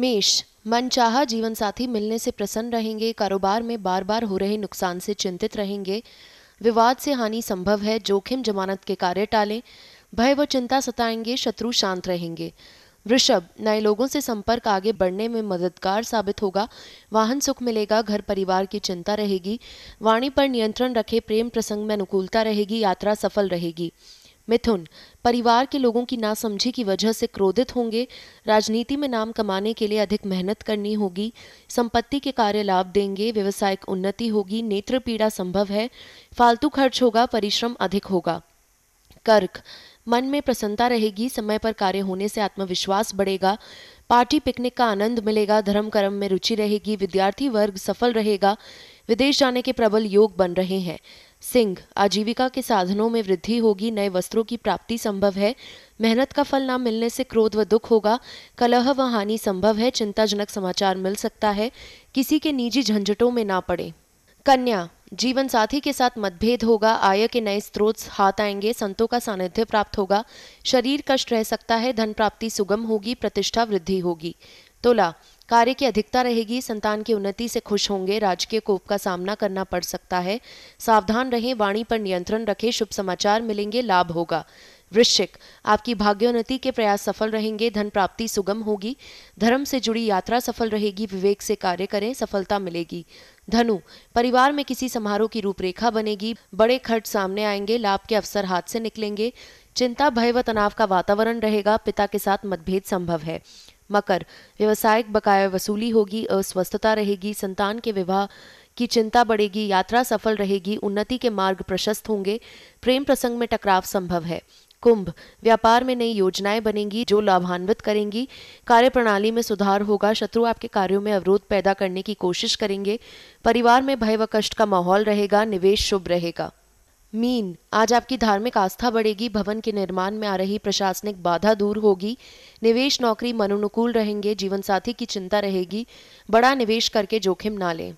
मेष मनचाहा जीवन साथी मिलने से प्रसन्न रहेंगे कारोबार में बार बार हो रहे नुकसान से चिंतित रहेंगे विवाद से हानि संभव है जोखिम जमानत के कार्य टालें भय व चिंता सताएंगे शत्रु शांत रहेंगे वृषभ नए लोगों से संपर्क आगे बढ़ने में मददगार साबित होगा वाहन सुख मिलेगा घर परिवार की चिंता रहेगी वाणी पर नियंत्रण रखे प्रेम प्रसंग में अनुकूलता रहेगी यात्रा सफल रहेगी मिथुन परिवार के लोगों की नासमझी की वजह से क्रोधित होंगे राजनीति में नाम कमाने के लिए अधिक मेहनत करनी होगी संपत्ति के कार्य लाभ देंगे व्यवसायिक उन्नति होगी नेत्र पीड़ा संभव है फालतू खर्च होगा परिश्रम अधिक होगा कर्क मन में प्रसन्नता रहेगी समय पर कार्य होने से आत्मविश्वास बढ़ेगा पार्टी पिकनिक का आनंद मिलेगा धर्म कर्म में रुचि रहेगी विद्यार्थी वर्ग सफल रहेगा विदेश जाने के प्रबल योग बन रहे हैं सिंह आजीविका के साधनों में वृद्धि होगी नए वस्त्रों की प्राप्ति संभव है मेहनत का फल ना मिलने से क्रोध व दुख होगा कलह व हानि संभव है चिंताजनक समाचार मिल सकता है किसी के निजी झंझटों में ना पड़े कन्या जीवन साथी के साथ मतभेद होगा आय के नए स्रोत हाथ आएंगे संतों का सानिध्य प्राप्त होगा शरीर कष्ट रह सकता है धन प्राप्ति सुगम होगी प्रतिष्ठा वृद्धि होगी तुला तो कार्य की अधिकता रहेगी संतान की उन्नति से खुश होंगे राजकीय कोप का सामना करना पड़ सकता है सावधान रहें वाणी पर नियंत्रण रखें शुभ समाचार मिलेंगे लाभ होगा वृश्चिक आपकी भाग्योन्नति के प्रयास सफल रहेंगे धन प्राप्ति सुगम होगी धर्म से जुड़ी यात्रा सफल रहेगी विवेक से कार्य करें सफलता मिलेगी धनु परिवार में किसी समारोह की रूपरेखा बनेगी बड़े खर्च सामने आएंगे लाभ के अवसर हाथ से निकलेंगे चिंता भय व तनाव का वातावरण रहेगा पिता के साथ मतभेद संभव है मकर व्यवसायिक बकाया वसूली होगी अस्वस्थता रहेगी संतान के विवाह की चिंता बढ़ेगी यात्रा सफल रहेगी उन्नति के मार्ग प्रशस्त होंगे प्रेम प्रसंग में टकराव संभव है कुंभ व्यापार में नई योजनाएं बनेंगी जो लाभान्वित करेंगी कार्यप्रणाली में सुधार होगा शत्रु आपके कार्यों में अवरोध पैदा करने की कोशिश करेंगे परिवार में भय व कष्ट का माहौल रहेगा निवेश शुभ रहेगा मीन आज आपकी धार्मिक आस्था बढ़ेगी भवन के निर्माण में आ रही प्रशासनिक बाधा दूर होगी निवेश नौकरी मनोनुकूल रहेंगे जीवन साथी की चिंता रहेगी बड़ा निवेश करके जोखिम ना लें